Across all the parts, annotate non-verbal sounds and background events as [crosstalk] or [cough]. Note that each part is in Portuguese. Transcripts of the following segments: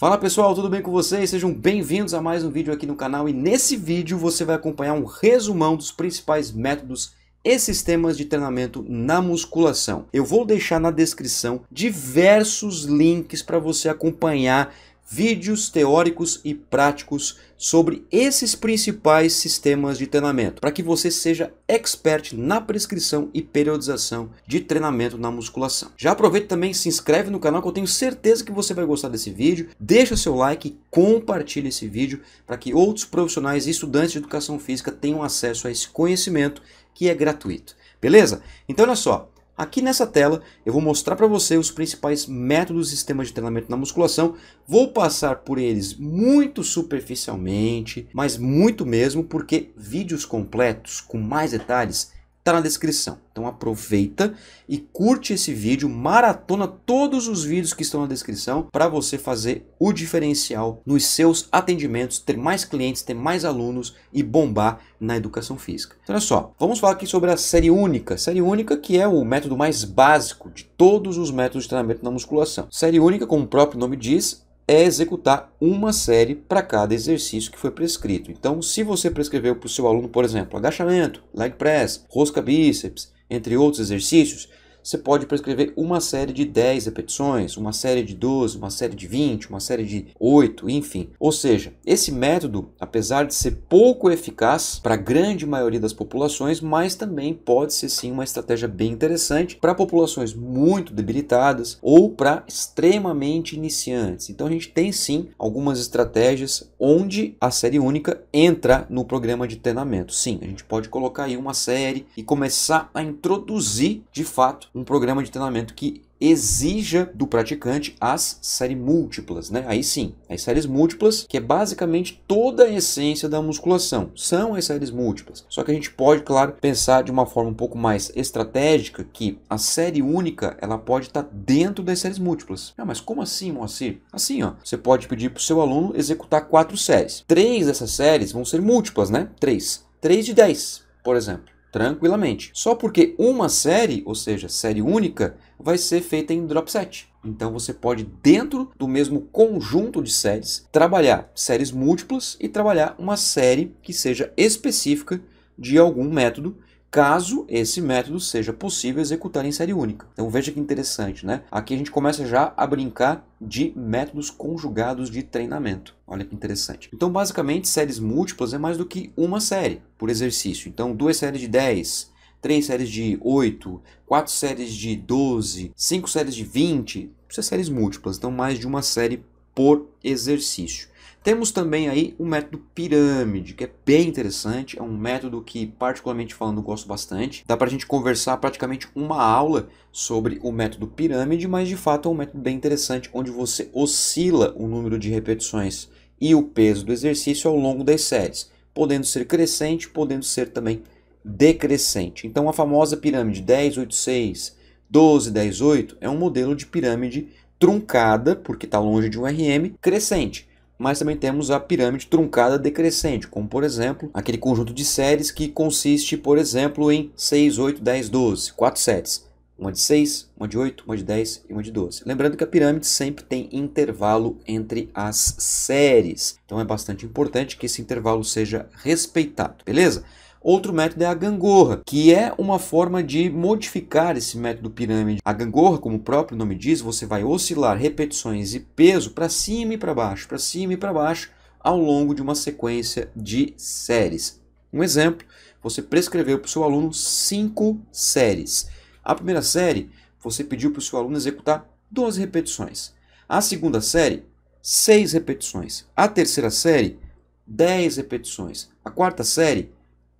Fala pessoal, tudo bem com vocês? Sejam bem-vindos a mais um vídeo aqui no canal e nesse vídeo você vai acompanhar um resumão dos principais métodos e sistemas de treinamento na musculação. Eu vou deixar na descrição diversos links para você acompanhar vídeos teóricos e práticos sobre esses principais sistemas de treinamento, para que você seja expert na prescrição e periodização de treinamento na musculação. Já aproveita também, se inscreve no canal que eu tenho certeza que você vai gostar desse vídeo, deixa seu like e compartilha esse vídeo para que outros profissionais e estudantes de educação física tenham acesso a esse conhecimento que é gratuito. Beleza? Então olha só, Aqui nessa tela eu vou mostrar para você os principais métodos e sistemas de treinamento na musculação. Vou passar por eles muito superficialmente, mas muito mesmo, porque vídeos completos com mais detalhes tá na descrição. Então aproveita e curte esse vídeo, maratona todos os vídeos que estão na descrição para você fazer o diferencial nos seus atendimentos, ter mais clientes, ter mais alunos e bombar na educação física. Então, olha só, vamos falar aqui sobre a série única. Série única que é o método mais básico de todos os métodos de treinamento na musculação. Série única, como o próprio nome diz, é executar uma série para cada exercício que foi prescrito. Então, se você prescreveu para o seu aluno, por exemplo, agachamento, leg press, rosca bíceps, entre outros exercícios, você pode prescrever uma série de 10 repetições, uma série de 12, uma série de 20, uma série de 8, enfim. Ou seja, esse método, apesar de ser pouco eficaz para a grande maioria das populações, mas também pode ser sim uma estratégia bem interessante para populações muito debilitadas ou para extremamente iniciantes. Então a gente tem sim algumas estratégias onde a série única entra no programa de treinamento. Sim, a gente pode colocar aí uma série e começar a introduzir de fato um programa de treinamento que exija do praticante as séries múltiplas, né? Aí sim, as séries múltiplas, que é basicamente toda a essência da musculação, são as séries múltiplas. Só que a gente pode, claro, pensar de uma forma um pouco mais estratégica que a série única, ela pode estar tá dentro das séries múltiplas. Ah, mas como assim, Moacir? Assim, ó, você pode pedir para o seu aluno executar quatro séries. Três dessas séries vão ser múltiplas, né? Três. Três de dez, por exemplo tranquilamente. Só porque uma série, ou seja, série única, vai ser feita em dropset. Então você pode, dentro do mesmo conjunto de séries, trabalhar séries múltiplas e trabalhar uma série que seja específica de algum método caso esse método seja possível executar em série única. Então veja que interessante, né? Aqui a gente começa já a brincar de métodos conjugados de treinamento. Olha que interessante. Então, basicamente, séries múltiplas é mais do que uma série por exercício. Então, duas séries de 10, três séries de 8, quatro séries de 12, cinco séries de 20, isso é séries múltiplas, então mais de uma série por exercício. Temos também aí o método pirâmide, que é bem interessante, é um método que, particularmente falando, gosto bastante. Dá para a gente conversar praticamente uma aula sobre o método pirâmide, mas de fato é um método bem interessante, onde você oscila o número de repetições e o peso do exercício ao longo das séries, podendo ser crescente, podendo ser também decrescente. Então a famosa pirâmide 10, 8, 6, 12, 10, 8 é um modelo de pirâmide truncada, porque está longe de um RM, crescente mas também temos a pirâmide truncada decrescente, como por exemplo aquele conjunto de séries que consiste, por exemplo, em 6, 8, 10, 12, 4 séries. Uma de 6, uma de 8, uma de 10 e uma de 12. Lembrando que a pirâmide sempre tem intervalo entre as séries, então é bastante importante que esse intervalo seja respeitado, beleza? Outro método é a gangorra, que é uma forma de modificar esse método pirâmide. A gangorra, como o próprio nome diz, você vai oscilar repetições e peso para cima e para baixo, para cima e para baixo, ao longo de uma sequência de séries. Um exemplo, você prescreveu para o seu aluno cinco séries. A primeira série, você pediu para o seu aluno executar 12 repetições. A segunda série, 6 repetições. A terceira série, 10 repetições. A quarta série,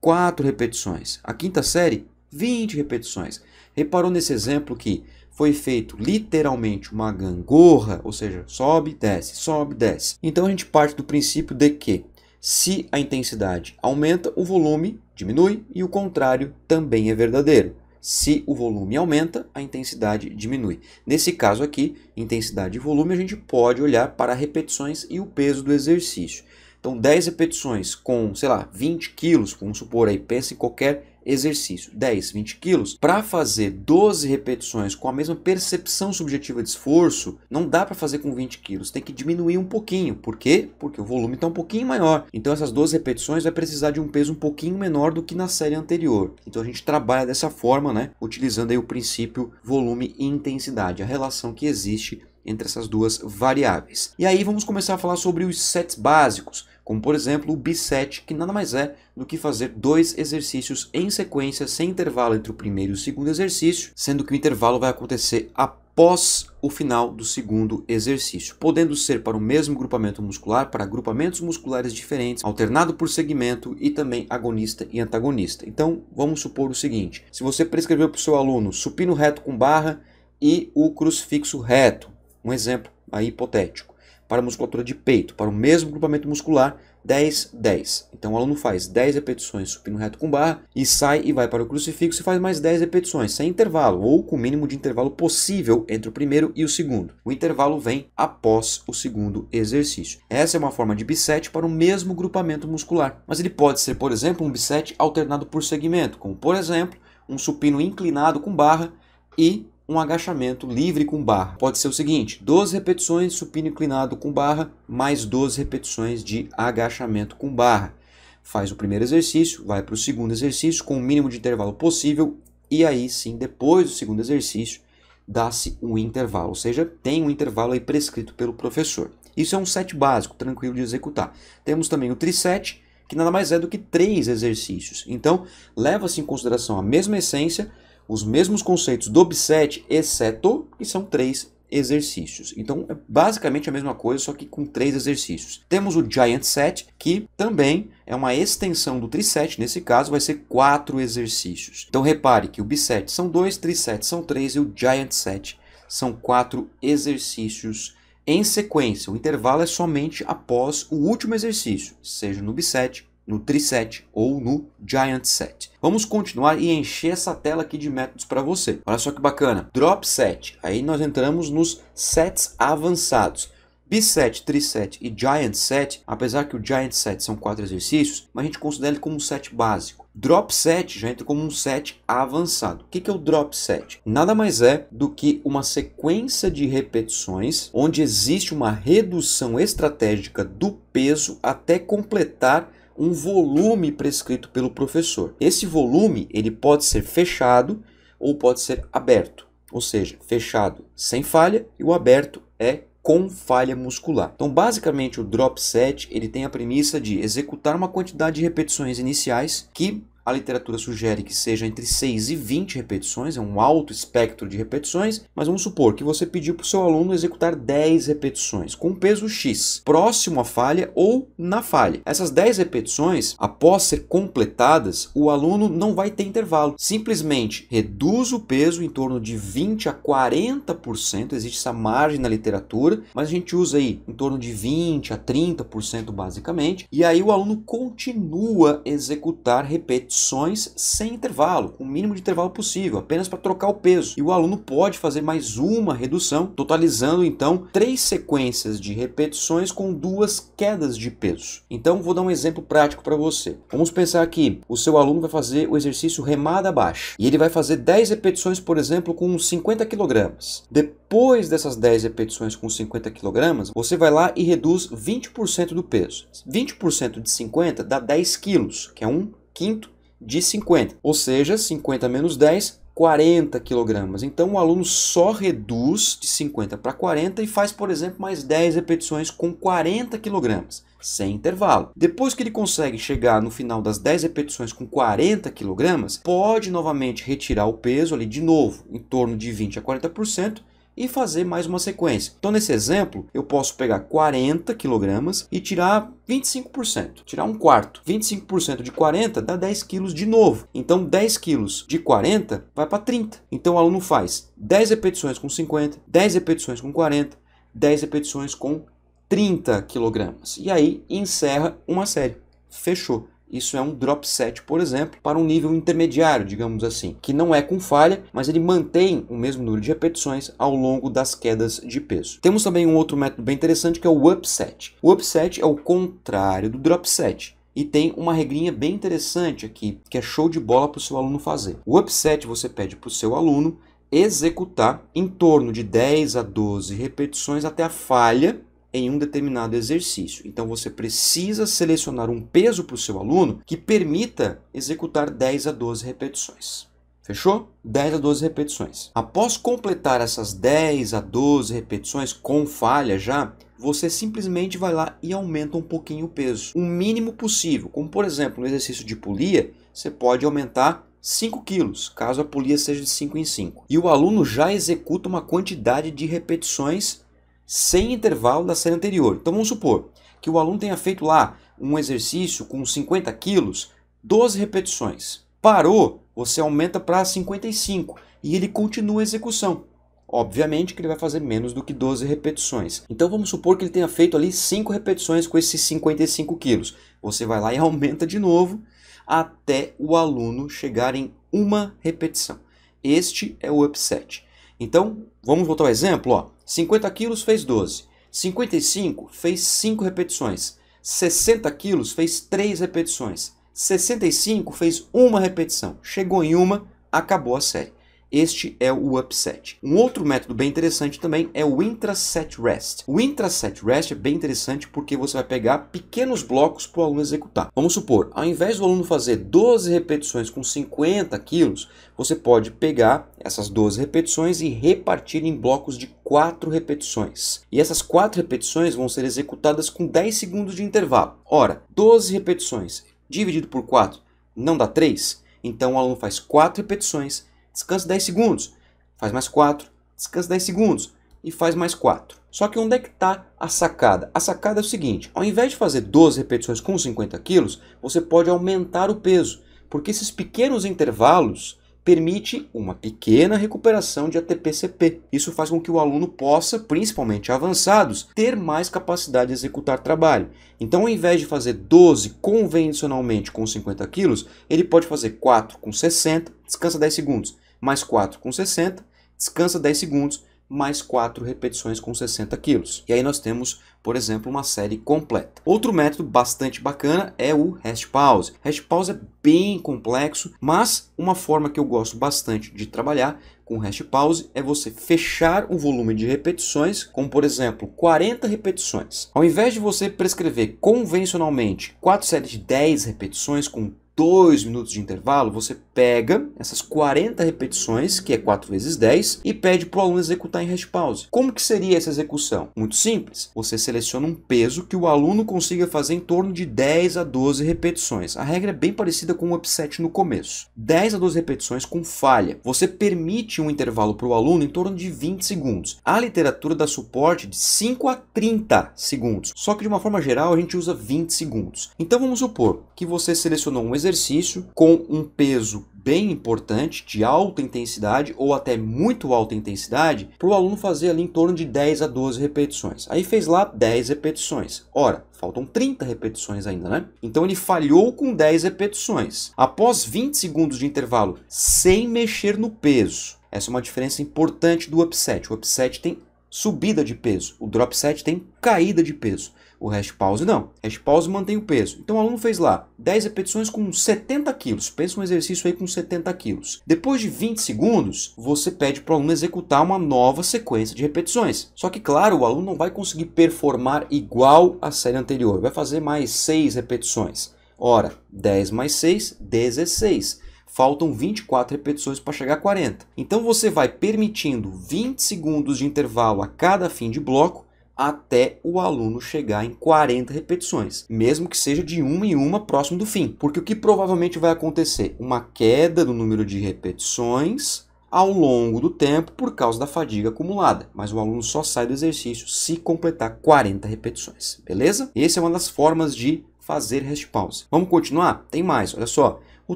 4 repetições. A quinta série, 20 repetições. Reparou nesse exemplo que foi feito literalmente uma gangorra, ou seja, sobe, desce, sobe, desce. Então a gente parte do princípio de que se a intensidade aumenta, o volume diminui e o contrário também é verdadeiro. Se o volume aumenta, a intensidade diminui. Nesse caso aqui, intensidade e volume, a gente pode olhar para repetições e o peso do exercício. Então, 10 repetições com, sei lá, 20 quilos, vamos supor aí, pensa em qualquer exercício, 10, 20 quilos, para fazer 12 repetições com a mesma percepção subjetiva de esforço, não dá para fazer com 20 quilos, tem que diminuir um pouquinho. Por quê? Porque o volume está um pouquinho maior. Então essas 12 repetições vai precisar de um peso um pouquinho menor do que na série anterior. Então a gente trabalha dessa forma, né, utilizando aí o princípio volume e intensidade, a relação que existe entre essas duas variáveis. E aí vamos começar a falar sobre os sets básicos, como por exemplo o b set que nada mais é do que fazer dois exercícios em sequência, sem intervalo entre o primeiro e o segundo exercício, sendo que o intervalo vai acontecer após o final do segundo exercício, podendo ser para o mesmo grupamento muscular, para grupamentos musculares diferentes, alternado por segmento e também agonista e antagonista. Então, vamos supor o seguinte: se você prescreveu para o seu aluno supino reto com barra e o crucifixo reto, um exemplo aí hipotético. Para a musculatura de peito, para o mesmo grupamento muscular, 10, 10. Então o aluno faz 10 repetições supino reto com barra e sai e vai para o crucifixo e faz mais 10 repetições, sem intervalo, ou com o mínimo de intervalo possível entre o primeiro e o segundo. O intervalo vem após o segundo exercício. Essa é uma forma de bisete para o mesmo grupamento muscular. Mas ele pode ser, por exemplo, um bisete alternado por segmento, como por exemplo, um supino inclinado com barra e um agachamento livre com barra. Pode ser o seguinte: 12 repetições supino inclinado com barra, mais 12 repetições de agachamento com barra. Faz o primeiro exercício, vai para o segundo exercício com o mínimo de intervalo possível, e aí sim, depois do segundo exercício, dá-se um intervalo, ou seja, tem um intervalo aí prescrito pelo professor. Isso é um set básico, tranquilo de executar. Temos também o triset, que nada mais é do que três exercícios. Então, leva-se em consideração a mesma essência, os mesmos conceitos do BSET, exceto que são três exercícios. Então, é basicamente a mesma coisa, só que com três exercícios. Temos o Giant Set, que também é uma extensão do triset, nesse caso vai ser quatro exercícios. Então, repare que o biset são dois, triset são três e o Giant Set são quatro exercícios em sequência. O intervalo é somente após o último exercício, seja no biset no Triset ou no Giant Set. Vamos continuar e encher essa tela aqui de métodos para você. Olha só que bacana. Drop Set. Aí nós entramos nos sets avançados. b Triset e Giant Set, apesar que o Giant Set são quatro exercícios, mas a gente considera ele como um set básico. Drop set já entra como um set avançado. O que é o drop set? Nada mais é do que uma sequência de repetições onde existe uma redução estratégica do peso até completar um volume prescrito pelo professor. Esse volume ele pode ser fechado ou pode ser aberto, ou seja, fechado sem falha e o aberto é com falha muscular. Então, basicamente, o drop set ele tem a premissa de executar uma quantidade de repetições iniciais que a literatura sugere que seja entre 6 e 20 repetições, é um alto espectro de repetições, mas vamos supor que você pediu para o seu aluno executar 10 repetições com peso X, próximo à falha ou na falha. Essas 10 repetições, após ser completadas, o aluno não vai ter intervalo. Simplesmente reduz o peso em torno de 20 a 40%, existe essa margem na literatura, mas a gente usa aí em torno de 20 a 30% basicamente, e aí o aluno continua a executar repetições repetições sem intervalo, o mínimo de intervalo possível, apenas para trocar o peso. E o aluno pode fazer mais uma redução, totalizando então três sequências de repetições com duas quedas de peso. Então vou dar um exemplo prático para você. Vamos pensar que o seu aluno vai fazer o exercício remada baixa e ele vai fazer 10 repetições, por exemplo, com 50 kg. Depois dessas 10 repetições com 50 kg, você vai lá e reduz 20% do peso. 20% de 50 dá 10 quilos, que é um quinto de 50. Ou seja, 50 menos 10, 40 kg. Então o aluno só reduz de 50 para 40 e faz, por exemplo, mais 10 repetições com 40 kg, sem intervalo. Depois que ele consegue chegar no final das 10 repetições com 40 kg, pode novamente retirar o peso ali de novo, em torno de 20 a 40% e fazer mais uma sequência. Então, nesse exemplo, eu posso pegar 40 quilogramas e tirar 25%, tirar um quarto. 25% de 40 dá 10 quilos de novo. Então, 10 quilos de 40 vai para 30. Então, o aluno faz 10 repetições com 50, 10 repetições com 40, 10 repetições com 30 quilogramas. E aí encerra uma série. Fechou. Isso é um drop set, por exemplo, para um nível intermediário, digamos assim, que não é com falha, mas ele mantém o mesmo número de repetições ao longo das quedas de peso. Temos também um outro método bem interessante que é o upset. O upset é o contrário do drop set. E tem uma regrinha bem interessante aqui, que é show de bola para o seu aluno fazer. O upset você pede para o seu aluno executar em torno de 10 a 12 repetições até a falha em um determinado exercício. Então você precisa selecionar um peso para o seu aluno que permita executar 10 a 12 repetições. Fechou? 10 a 12 repetições. Após completar essas 10 a 12 repetições com falha já, você simplesmente vai lá e aumenta um pouquinho o peso, o mínimo possível. Como por exemplo, no exercício de polia, você pode aumentar 5 quilos, caso a polia seja de 5 em 5. E o aluno já executa uma quantidade de repetições sem intervalo da série anterior. Então vamos supor que o aluno tenha feito lá um exercício com 50 quilos, 12 repetições. Parou, você aumenta para 55 e ele continua a execução. Obviamente que ele vai fazer menos do que 12 repetições. Então vamos supor que ele tenha feito ali 5 repetições com esses 55 quilos. Você vai lá e [laughs] aumenta de novo até o aluno chegar em uma repetição. Este é o upset. Então, vamos voltar ao exemplo. Ó. 50 quilos fez 12. 55 fez 5 repetições. 60 quilos fez 3 repetições. 65 fez uma repetição. Chegou em uma, acabou a série. Este é o upset. Um outro método bem interessante também é o intraset rest. O intraset rest é bem interessante porque você vai pegar pequenos blocos para o aluno executar. Vamos supor, ao invés do aluno fazer 12 repetições com 50 quilos, você pode pegar essas 12 repetições e repartir em blocos de 4 repetições. E essas 4 repetições vão ser executadas com 10 segundos de intervalo. Ora, 12 repetições dividido por 4 não dá 3? Então o aluno faz 4 repetições descansa 10 segundos, faz mais 4, descansa 10 segundos e faz mais 4. Só que onde é que está a sacada? A sacada é o seguinte, ao invés de fazer 12 repetições com 50 quilos, você pode aumentar o peso, porque esses pequenos intervalos permite uma pequena recuperação de ATP-CP. Isso faz com que o aluno possa, principalmente avançados, ter mais capacidade de executar trabalho. Então, ao invés de fazer 12 convencionalmente com 50 quilos, ele pode fazer 4 com 60, descansa 10 segundos, mais 4 com 60, descansa 10 segundos, mais 4 repetições com 60 quilos. E aí nós temos, por exemplo, uma série completa. Outro método bastante bacana é o rest pause. Rest pause é bem complexo, mas uma forma que eu gosto bastante de trabalhar com rest pause é você fechar o volume de repetições, como por exemplo 40 repetições. Ao invés de você prescrever convencionalmente 4 séries de 10 repetições com dois minutos de intervalo, você pega essas 40 repetições, que é 4 vezes 10, e pede para o aluno executar em rest pause. Como que seria essa execução? Muito simples. Você seleciona um peso que o aluno consiga fazer em torno de 10 a 12 repetições. A regra é bem parecida com o upset no começo. 10 a 12 repetições com falha. Você permite um intervalo para o aluno em torno de 20 segundos. A literatura dá suporte de 5 a 30 segundos. Só que de uma forma geral a gente usa 20 segundos. Então vamos supor que você selecionou um exercício exercício com um peso bem importante, de alta intensidade ou até muito alta intensidade, para o aluno fazer ali em torno de 10 a 12 repetições. Aí fez lá 10 repetições. Ora, faltam 30 repetições ainda, né? Então ele falhou com 10 repetições. Após 20 segundos de intervalo, sem mexer no peso. Essa é uma diferença importante do upset. O upset tem subida de peso, o drop set tem caída de peso. O hash pause não. Hash pause mantém o peso. Então o aluno fez lá 10 repetições com 70 quilos. Pensa um exercício aí com 70 quilos. Depois de 20 segundos, você pede para o aluno executar uma nova sequência de repetições. Só que, claro, o aluno não vai conseguir performar igual à série anterior. Vai fazer mais 6 repetições. Ora, 10 mais 6, 16 faltam 24 repetições para chegar a 40. Então você vai permitindo 20 segundos de intervalo a cada fim de bloco até o aluno chegar em 40 repetições, mesmo que seja de uma em uma próximo do fim. Porque o que provavelmente vai acontecer? Uma queda do número de repetições ao longo do tempo por causa da fadiga acumulada, mas o aluno só sai do exercício se completar 40 repetições, beleza? Essa é uma das formas de fazer rest pause. Vamos continuar? Tem mais, olha só. O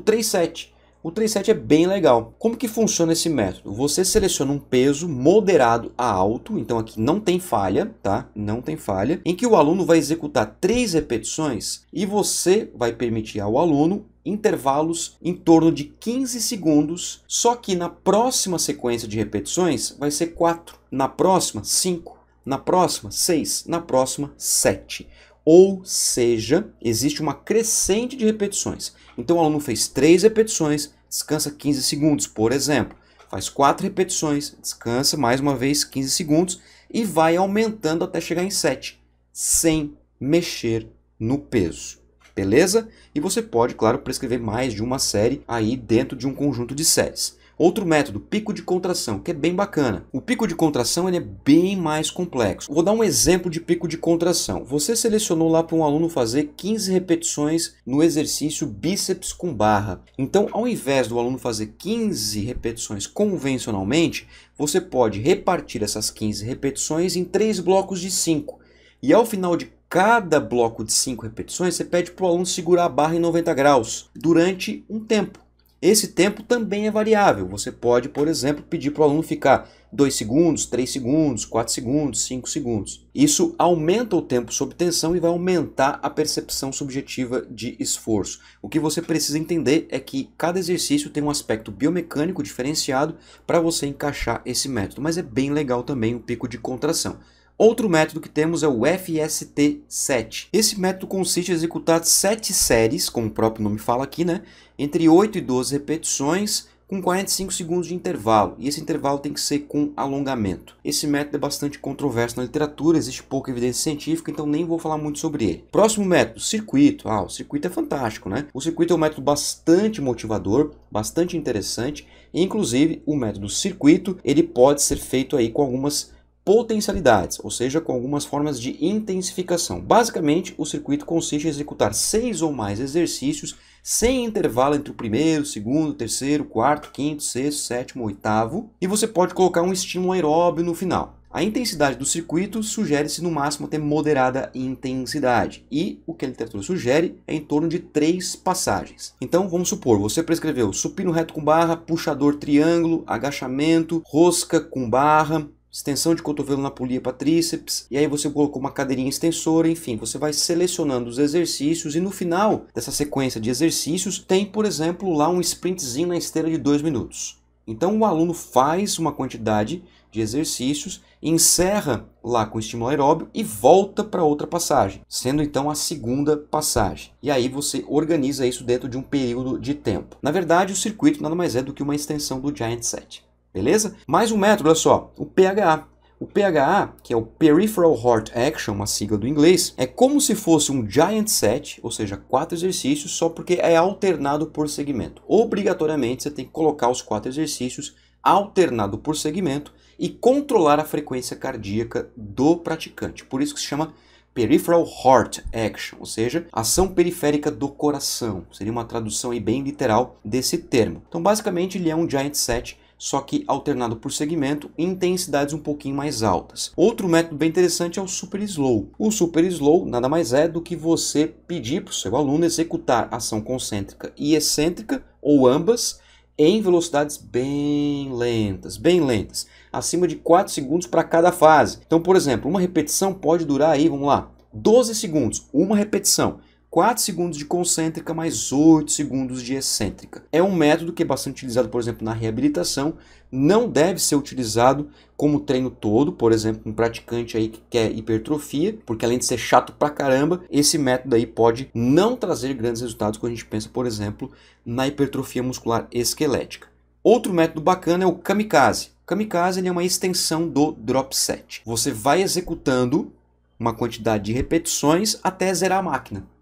37 o 37 é bem legal. Como que funciona esse método? Você seleciona um peso moderado a alto, então aqui não tem falha, tá? Não tem falha, em que o aluno vai executar três repetições e você vai permitir ao aluno intervalos em torno de 15 segundos, só que na próxima sequência de repetições vai ser 4, na próxima 5, na próxima 6, na próxima 7. Ou seja, existe uma crescente de repetições. Então o aluno fez 3 repetições, descansa 15 segundos, por exemplo. Faz 4 repetições, descansa mais uma vez 15 segundos e vai aumentando até chegar em 7, sem mexer no peso. Beleza? E você pode, claro, prescrever mais de uma série aí dentro de um conjunto de séries. Outro método, pico de contração, que é bem bacana. O pico de contração ele é bem mais complexo. Vou dar um exemplo de pico de contração. Você selecionou lá para um aluno fazer 15 repetições no exercício bíceps com barra. Então, ao invés do aluno fazer 15 repetições convencionalmente, você pode repartir essas 15 repetições em três blocos de 5. E ao final de cada bloco de 5 repetições, você pede para o aluno segurar a barra em 90 graus durante um tempo. Esse tempo também é variável. Você pode, por exemplo, pedir para o aluno ficar 2 segundos, 3 segundos, 4 segundos, 5 segundos. Isso aumenta o tempo sob tensão e vai aumentar a percepção subjetiva de esforço. O que você precisa entender é que cada exercício tem um aspecto biomecânico diferenciado para você encaixar esse método, mas é bem legal também o pico de contração. Outro método que temos é o FST7. Esse método consiste em executar 7 séries, como o próprio nome fala aqui, né? entre 8 e 12 repetições com 45 segundos de intervalo, e esse intervalo tem que ser com alongamento. Esse método é bastante controverso na literatura, existe pouca evidência científica, então nem vou falar muito sobre ele. Próximo método, circuito. Ah, o circuito é fantástico, né? O circuito é um método bastante motivador, bastante interessante, e inclusive o método circuito, ele pode ser feito aí com algumas potencialidades, ou seja, com algumas formas de intensificação. Basicamente, o circuito consiste em executar seis ou mais exercícios sem intervalo entre o primeiro, segundo, terceiro, quarto, quinto, sexto, sétimo, oitavo, e você pode colocar um estímulo aeróbio no final. A intensidade do circuito sugere-se no máximo até moderada intensidade, e o que a literatura sugere é em torno de três passagens. Então vamos supor, você prescreveu supino reto com barra, puxador triângulo, agachamento, rosca com barra, extensão de cotovelo na polia para tríceps, e aí você colocou uma cadeirinha extensora, enfim, você vai selecionando os exercícios e no final dessa sequência de exercícios tem, por exemplo, lá um sprintzinho na esteira de dois minutos. Então o aluno faz uma quantidade de exercícios, encerra lá com o estímulo aeróbio e volta para outra passagem, sendo então a segunda passagem. E aí você organiza isso dentro de um período de tempo. Na verdade, o circuito nada mais é do que uma extensão do Giant Set beleza? Mais um método, olha só, o PHA. O PHA, que é o Peripheral Heart Action, uma sigla do inglês, é como se fosse um giant set, ou seja, quatro exercícios, só porque é alternado por segmento. Obrigatoriamente você tem que colocar os quatro exercícios alternado por segmento e controlar a frequência cardíaca do praticante. Por isso que se chama Peripheral Heart Action, ou seja, ação periférica do coração. Seria uma tradução bem literal desse termo. Então, basicamente, ele é um giant set só que alternado por segmento intensidades um pouquinho mais altas. Outro método bem interessante é o super slow. O super slow nada mais é do que você pedir para o seu aluno executar ação concêntrica e excêntrica, ou ambas, em velocidades bem lentas, bem lentas, acima de 4 segundos para cada fase. Então, por exemplo, uma repetição pode durar aí, vamos lá, 12 segundos, uma repetição. 4 segundos de concêntrica mais 8 segundos de excêntrica. É um método que é bastante utilizado, por exemplo, na reabilitação, não deve ser utilizado como treino todo, por exemplo, um praticante aí que quer hipertrofia, porque além de ser chato pra caramba, esse método aí pode não trazer grandes resultados quando a gente pensa, por exemplo, na hipertrofia muscular esquelética. Outro método bacana é o kamikaze. O kamikaze é uma extensão do drop set. Você vai executando uma quantidade de repetições até zerar a máquina.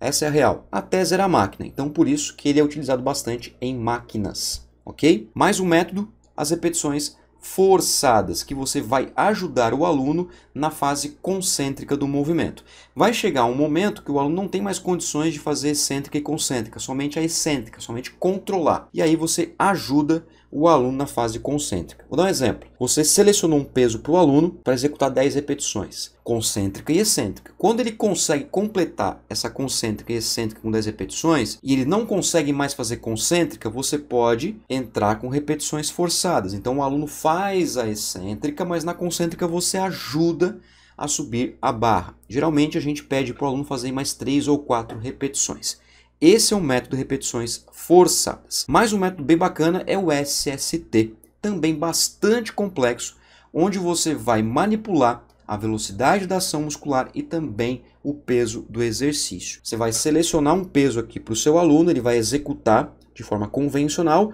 Essa é a real. A tese era a máquina, então por isso que ele é utilizado bastante em máquinas, ok? Mais um método, as repetições forçadas, que você vai ajudar o aluno na fase concêntrica do movimento. Vai chegar um momento que o aluno não tem mais condições de fazer excêntrica e concêntrica, somente a excêntrica, somente controlar. E aí você ajuda o aluno na fase concêntrica. Vou dar um exemplo. Você selecionou um peso para o aluno para executar 10 repetições, concêntrica e excêntrica. Quando ele consegue completar essa concêntrica e excêntrica com 10 repetições e ele não consegue mais fazer concêntrica, você pode entrar com repetições forçadas. Então o aluno faz a excêntrica, mas na concêntrica você ajuda a subir a barra. Geralmente a gente pede para o aluno fazer mais 3 ou 4 repetições. Esse é um método de repetições forçadas. Mas um método bem bacana é o SST, também bastante complexo, onde você vai manipular a velocidade da ação muscular e também o peso do exercício. Você vai selecionar um peso aqui para o seu aluno, ele vai executar de forma convencional,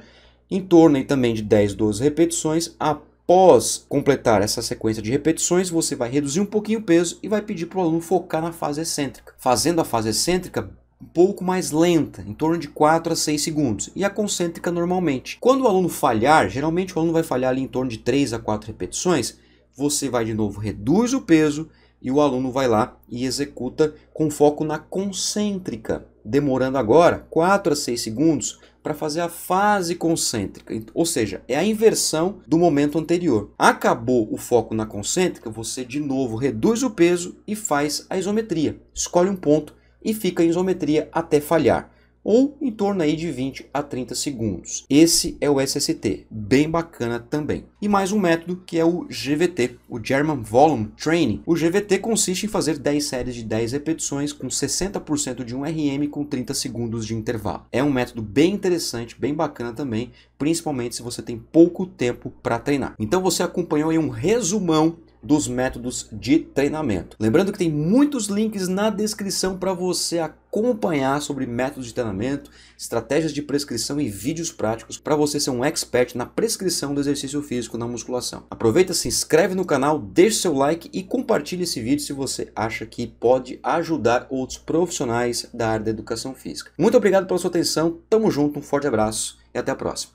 em torno aí também de 10, 12 repetições. Após completar essa sequência de repetições, você vai reduzir um pouquinho o peso e vai pedir para o aluno focar na fase excêntrica. Fazendo a fase excêntrica um pouco mais lenta, em torno de 4 a 6 segundos, e a concêntrica normalmente. Quando o aluno falhar, geralmente o aluno vai falhar ali em torno de 3 a 4 repetições, você vai de novo, reduz o peso e o aluno vai lá e executa com foco na concêntrica, demorando agora 4 a 6 segundos para fazer a fase concêntrica, ou seja, é a inversão do momento anterior. Acabou o foco na concêntrica, você de novo reduz o peso e faz a isometria. Escolhe um ponto e fica em isometria até falhar, ou em torno aí de 20 a 30 segundos. Esse é o SST, bem bacana também. E mais um método que é o GVT, o German Volume Training. O GVT consiste em fazer 10 séries de 10 repetições com 60% de um RM com 30 segundos de intervalo. É um método bem interessante, bem bacana também, principalmente se você tem pouco tempo para treinar. Então você acompanhou aí um resumão dos métodos de treinamento. Lembrando que tem muitos links na descrição para você acompanhar sobre métodos de treinamento, estratégias de prescrição e vídeos práticos para você ser um expert na prescrição do exercício físico na musculação. Aproveita, se inscreve no canal, deixa seu like e compartilha esse vídeo se você acha que pode ajudar outros profissionais da área da educação física. Muito obrigado pela sua atenção, tamo junto, um forte abraço e até a próxima.